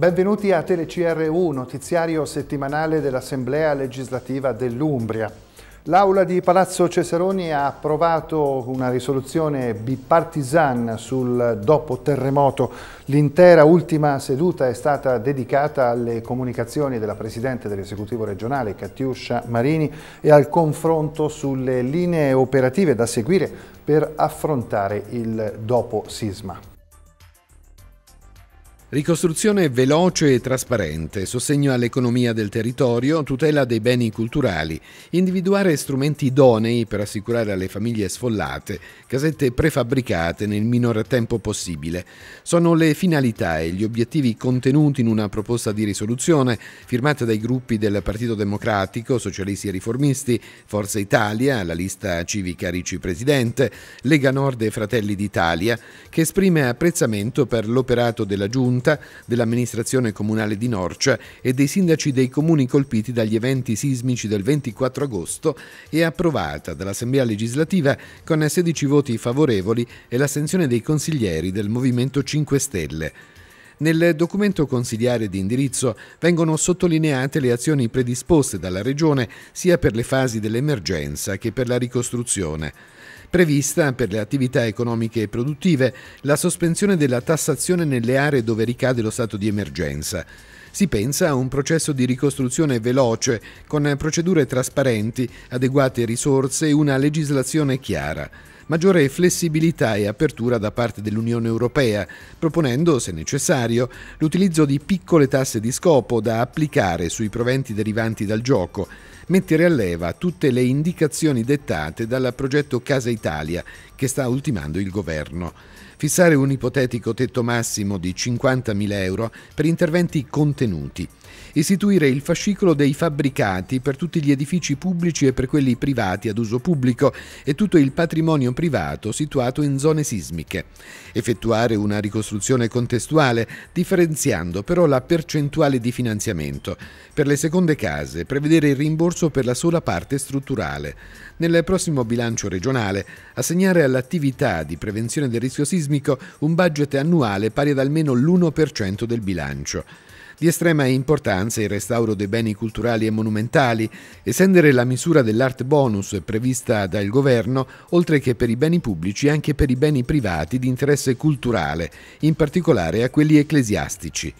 Benvenuti a TeleCRU, notiziario settimanale dell'Assemblea legislativa dell'Umbria. L'Aula di Palazzo Cesaroni ha approvato una risoluzione bipartisan sul dopo terremoto. L'intera ultima seduta è stata dedicata alle comunicazioni della Presidente dell'Esecutivo regionale, Catiuscia Marini, e al confronto sulle linee operative da seguire per affrontare il dopo sisma. Ricostruzione veloce e trasparente, sostegno all'economia del territorio, tutela dei beni culturali, individuare strumenti idonei per assicurare alle famiglie sfollate casette prefabbricate nel minor tempo possibile. Sono le finalità e gli obiettivi contenuti in una proposta di risoluzione firmata dai gruppi del Partito Democratico, Socialisti e Riformisti, Forza Italia, la lista civica Ricci Presidente, Lega Nord e Fratelli d'Italia, che esprime apprezzamento per l'operato della Giunta Giunta, dell'amministrazione comunale di Norcia e dei sindaci dei comuni colpiti dagli eventi sismici del 24 agosto e approvata dall'Assemblea legislativa con 16 voti favorevoli e l'assenzione dei consiglieri del Movimento 5 Stelle. Nel documento consigliare di indirizzo vengono sottolineate le azioni predisposte dalla Regione sia per le fasi dell'emergenza che per la ricostruzione. Prevista per le attività economiche e produttive la sospensione della tassazione nelle aree dove ricade lo stato di emergenza. Si pensa a un processo di ricostruzione veloce, con procedure trasparenti, adeguate risorse e una legislazione chiara maggiore flessibilità e apertura da parte dell'Unione Europea, proponendo, se necessario, l'utilizzo di piccole tasse di scopo da applicare sui proventi derivanti dal gioco, mettere a leva tutte le indicazioni dettate dal progetto Casa Italia che sta ultimando il governo. Fissare un ipotetico tetto massimo di 50.000 euro per interventi contenuti istituire il fascicolo dei fabbricati per tutti gli edifici pubblici e per quelli privati ad uso pubblico e tutto il patrimonio privato situato in zone sismiche. Effettuare una ricostruzione contestuale differenziando però la percentuale di finanziamento. Per le seconde case prevedere il rimborso per la sola parte strutturale. Nel prossimo bilancio regionale assegnare all'attività di prevenzione del rischio sismico un budget annuale pari ad almeno l'1% del bilancio. Di estrema importanza il restauro dei beni culturali e monumentali. Estendere la misura dell'art bonus prevista dal governo, oltre che per i beni pubblici, anche per i beni privati di interesse culturale, in particolare a quelli ecclesiastici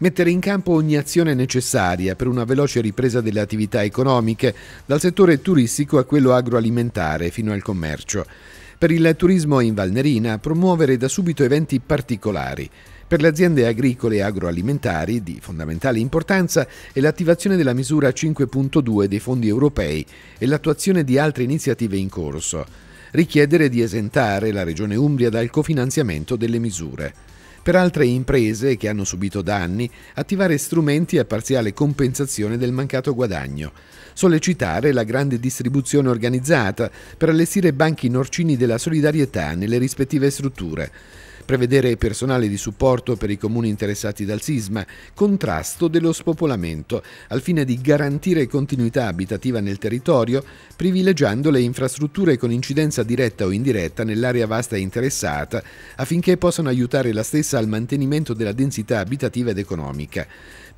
mettere in campo ogni azione necessaria per una veloce ripresa delle attività economiche, dal settore turistico a quello agroalimentare fino al commercio. Per il turismo in Valnerina promuovere da subito eventi particolari. Per le aziende agricole e agroalimentari di fondamentale importanza è l'attivazione della misura 5.2 dei fondi europei e l'attuazione di altre iniziative in corso. Richiedere di esentare la Regione Umbria dal cofinanziamento delle misure. Per altre imprese che hanno subito danni, attivare strumenti a parziale compensazione del mancato guadagno. Sollecitare la grande distribuzione organizzata per allestire banchi norcini della solidarietà nelle rispettive strutture prevedere personale di supporto per i comuni interessati dal sisma, contrasto dello spopolamento, al fine di garantire continuità abitativa nel territorio, privilegiando le infrastrutture con incidenza diretta o indiretta nell'area vasta interessata, affinché possano aiutare la stessa al mantenimento della densità abitativa ed economica.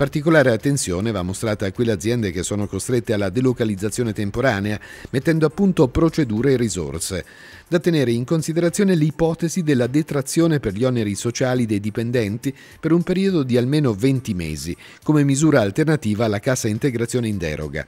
Particolare attenzione va mostrata a quelle aziende che sono costrette alla delocalizzazione temporanea, mettendo a punto procedure e risorse. Da tenere in considerazione l'ipotesi della detrazione per gli oneri sociali dei dipendenti per un periodo di almeno 20 mesi, come misura alternativa alla cassa integrazione in deroga.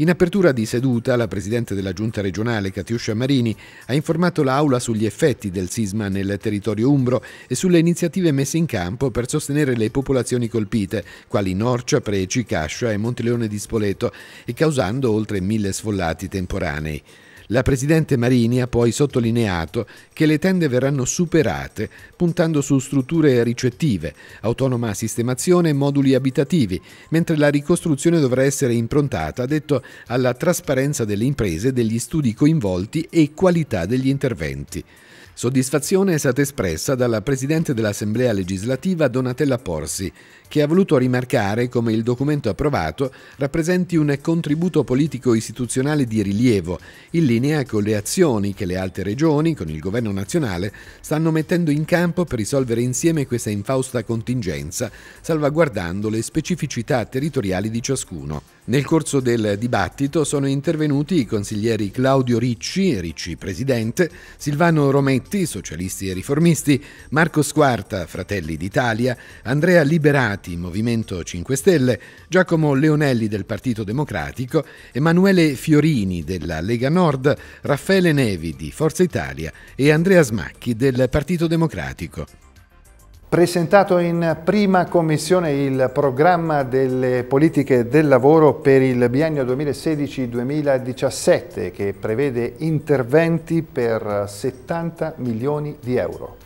In apertura di seduta, la Presidente della Giunta regionale, Catiuscia Marini, ha informato l'Aula sugli effetti del sisma nel territorio umbro e sulle iniziative messe in campo per sostenere le popolazioni colpite, quali Norcia, Preci, Cascia e Monteleone di Spoleto, e causando oltre mille sfollati temporanei. La Presidente Marini ha poi sottolineato che le tende verranno superate puntando su strutture ricettive, autonoma sistemazione e moduli abitativi, mentre la ricostruzione dovrà essere improntata, detto, alla trasparenza delle imprese, degli studi coinvolti e qualità degli interventi. Soddisfazione è stata espressa dalla Presidente dell'Assemblea legislativa Donatella Porsi, che ha voluto rimarcare come il documento approvato rappresenti un contributo politico-istituzionale di rilievo, in linea con le azioni che le altre regioni, con il governo nazionale, stanno mettendo in campo per risolvere insieme questa infausta contingenza, salvaguardando le specificità territoriali di ciascuno. Nel corso del dibattito sono intervenuti i consiglieri Claudio Ricci, Ricci Presidente, Silvano Rometti, Socialisti e Riformisti, Marco Squarta, Fratelli d'Italia, Andrea Liberati, Movimento 5 Stelle, Giacomo Leonelli del Partito Democratico, Emanuele Fiorini della Lega Nord, Raffaele Nevi di Forza Italia e Andrea Smacchi del Partito Democratico. Presentato in prima commissione il programma delle politiche del lavoro per il biennio 2016-2017 che prevede interventi per 70 milioni di euro.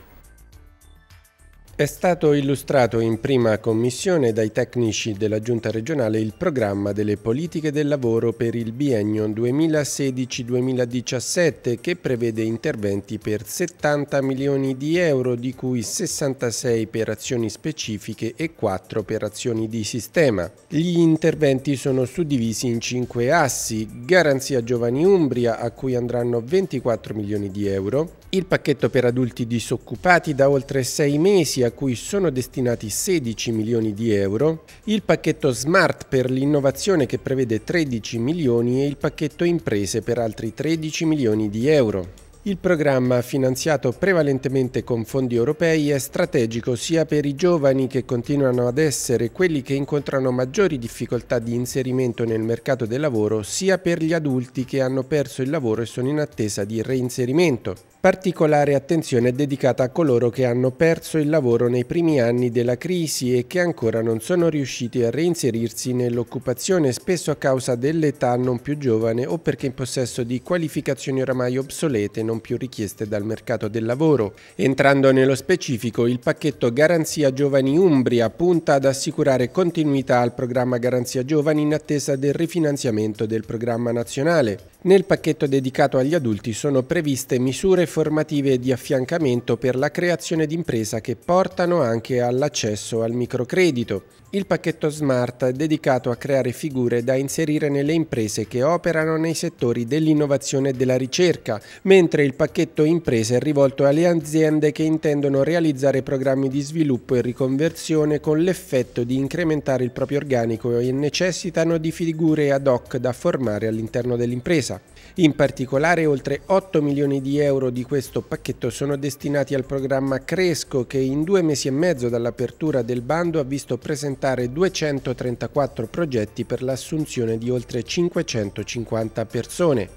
È stato illustrato in prima commissione dai tecnici della Giunta regionale il programma delle politiche del lavoro per il biennio 2016-2017 che prevede interventi per 70 milioni di euro di cui 66 per azioni specifiche e 4 per azioni di sistema. Gli interventi sono suddivisi in 5 assi, garanzia giovani Umbria a cui andranno 24 milioni di euro, il pacchetto per adulti disoccupati da oltre 6 mesi a cui sono destinati 16 milioni di euro, il pacchetto Smart per l'innovazione che prevede 13 milioni e il pacchetto Imprese per altri 13 milioni di euro. Il programma, finanziato prevalentemente con fondi europei, è strategico sia per i giovani che continuano ad essere quelli che incontrano maggiori difficoltà di inserimento nel mercato del lavoro, sia per gli adulti che hanno perso il lavoro e sono in attesa di reinserimento. Particolare attenzione è dedicata a coloro che hanno perso il lavoro nei primi anni della crisi e che ancora non sono riusciti a reinserirsi nell'occupazione, spesso a causa dell'età non più giovane o perché in possesso di qualificazioni oramai obsolete non più richieste dal mercato del lavoro. Entrando nello specifico, il pacchetto Garanzia Giovani Umbria punta ad assicurare continuità al programma Garanzia Giovani in attesa del rifinanziamento del programma nazionale. Nel pacchetto dedicato agli adulti sono previste misure formative di affiancamento per la creazione d'impresa che portano anche all'accesso al microcredito. Il pacchetto Smart è dedicato a creare figure da inserire nelle imprese che operano nei settori dell'innovazione e della ricerca, mentre il pacchetto Imprese è rivolto alle aziende che intendono realizzare programmi di sviluppo e riconversione con l'effetto di incrementare il proprio organico e necessitano di figure ad hoc da formare all'interno dell'impresa spesa. In particolare oltre 8 milioni di euro di questo pacchetto sono destinati al programma Cresco che in due mesi e mezzo dall'apertura del bando ha visto presentare 234 progetti per l'assunzione di oltre 550 persone.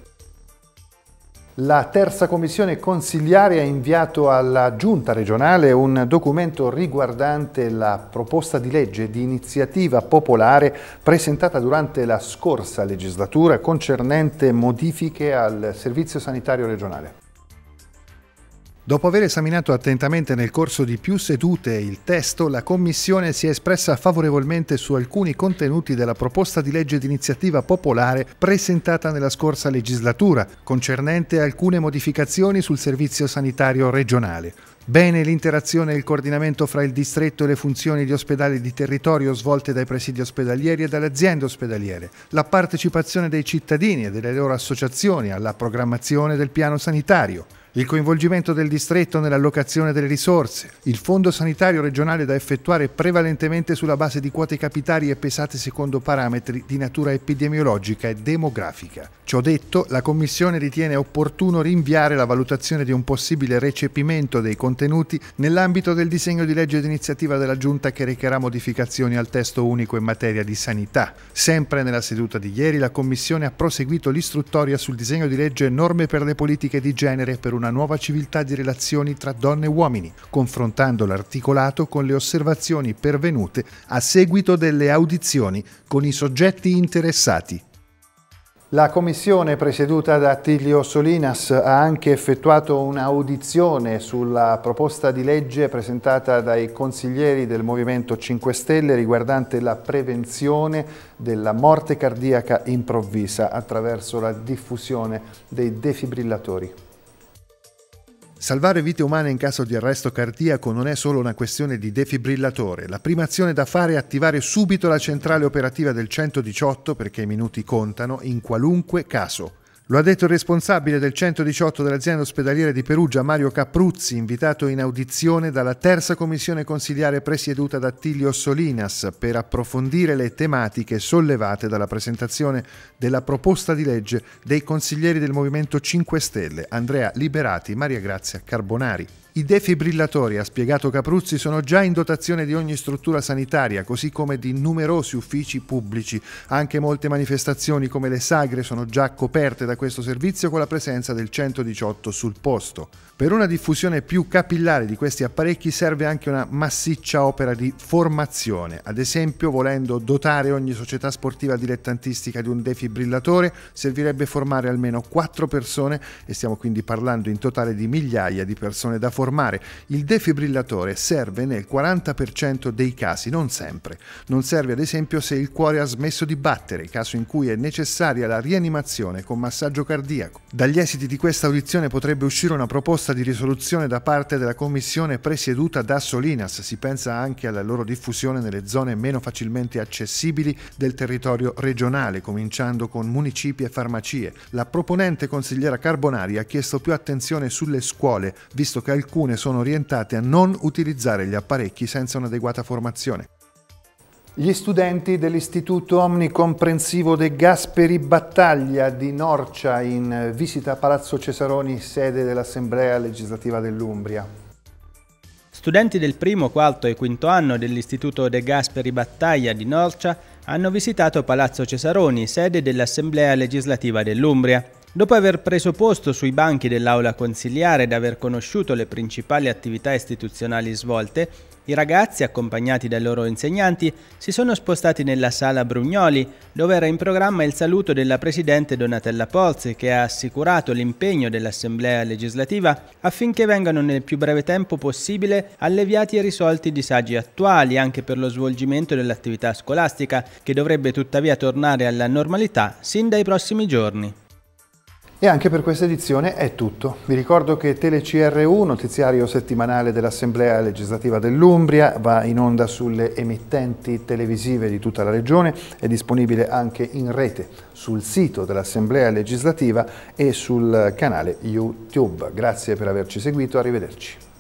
La terza commissione consigliare ha inviato alla giunta regionale un documento riguardante la proposta di legge di iniziativa popolare presentata durante la scorsa legislatura concernente modifiche al servizio sanitario regionale. Dopo aver esaminato attentamente nel corso di più sedute il testo, la Commissione si è espressa favorevolmente su alcuni contenuti della proposta di legge d'iniziativa popolare presentata nella scorsa legislatura, concernente alcune modificazioni sul servizio sanitario regionale. Bene l'interazione e il coordinamento fra il distretto e le funzioni di ospedali di territorio svolte dai presidi ospedalieri e dalle aziende ospedaliere, la partecipazione dei cittadini e delle loro associazioni alla programmazione del piano sanitario il coinvolgimento del distretto nell'allocazione delle risorse, il fondo sanitario regionale da effettuare prevalentemente sulla base di quote capitali e pesate secondo parametri di natura epidemiologica e demografica. Ciò detto, la Commissione ritiene opportuno rinviare la valutazione di un possibile recepimento dei contenuti nell'ambito del disegno di legge d'iniziativa della Giunta che recherà modificazioni al testo unico in materia di sanità. Sempre nella seduta di ieri la Commissione ha proseguito l'istruttoria sul disegno di legge norme per le politiche di genere per una una nuova civiltà di relazioni tra donne e uomini, confrontando l'articolato con le osservazioni pervenute a seguito delle audizioni con i soggetti interessati. La commissione presieduta da Attilio Solinas ha anche effettuato un'audizione sulla proposta di legge presentata dai consiglieri del Movimento 5 Stelle riguardante la prevenzione della morte cardiaca improvvisa attraverso la diffusione dei defibrillatori. Salvare vite umane in caso di arresto cardiaco non è solo una questione di defibrillatore. La prima azione da fare è attivare subito la centrale operativa del 118 perché i minuti contano in qualunque caso. Lo ha detto il responsabile del 118 dell'azienda ospedaliera di Perugia, Mario Capruzzi, invitato in audizione dalla terza commissione consiliare presieduta da Attilio Solinas per approfondire le tematiche sollevate dalla presentazione della proposta di legge dei consiglieri del Movimento 5 Stelle, Andrea Liberati, Maria Grazia Carbonari. I defibrillatori, ha spiegato Capruzzi, sono già in dotazione di ogni struttura sanitaria, così come di numerosi uffici pubblici. Anche molte manifestazioni come le sagre sono già coperte da questo servizio con la presenza del 118 sul posto. Per una diffusione più capillare di questi apparecchi serve anche una massiccia opera di formazione, ad esempio volendo dotare ogni società sportiva dilettantistica di un defibrillatore servirebbe formare almeno 4 persone e stiamo quindi parlando in totale di migliaia di persone da formare informare, il defibrillatore serve nel 40% dei casi, non sempre. Non serve ad esempio se il cuore ha smesso di battere, caso in cui è necessaria la rianimazione con massaggio cardiaco. Dagli esiti di questa audizione potrebbe uscire una proposta di risoluzione da parte della commissione presieduta da Solinas, si pensa anche alla loro diffusione nelle zone meno facilmente accessibili del territorio regionale, cominciando con municipi e farmacie. La proponente consigliera Carbonari ha chiesto più attenzione sulle scuole, visto che alcuni alcune sono orientate a non utilizzare gli apparecchi senza un'adeguata formazione. Gli studenti dell'Istituto Omnicomprensivo De Gasperi Battaglia di Norcia in visita a Palazzo Cesaroni, sede dell'Assemblea legislativa dell'Umbria. Studenti del primo, quarto e quinto anno dell'Istituto De Gasperi Battaglia di Norcia hanno visitato Palazzo Cesaroni, sede dell'Assemblea legislativa dell'Umbria. Dopo aver preso posto sui banchi dell'aula consiliare ed aver conosciuto le principali attività istituzionali svolte, i ragazzi, accompagnati dai loro insegnanti, si sono spostati nella sala Brugnoli, dove era in programma il saluto della Presidente Donatella Pozzi, che ha assicurato l'impegno dell'Assemblea legislativa affinché vengano nel più breve tempo possibile alleviati e risolti i disagi attuali anche per lo svolgimento dell'attività scolastica, che dovrebbe tuttavia tornare alla normalità sin dai prossimi giorni. E anche per questa edizione è tutto. Vi ricordo che TeleCRU, notiziario settimanale dell'Assemblea legislativa dell'Umbria, va in onda sulle emittenti televisive di tutta la regione, è disponibile anche in rete sul sito dell'Assemblea legislativa e sul canale YouTube. Grazie per averci seguito, arrivederci.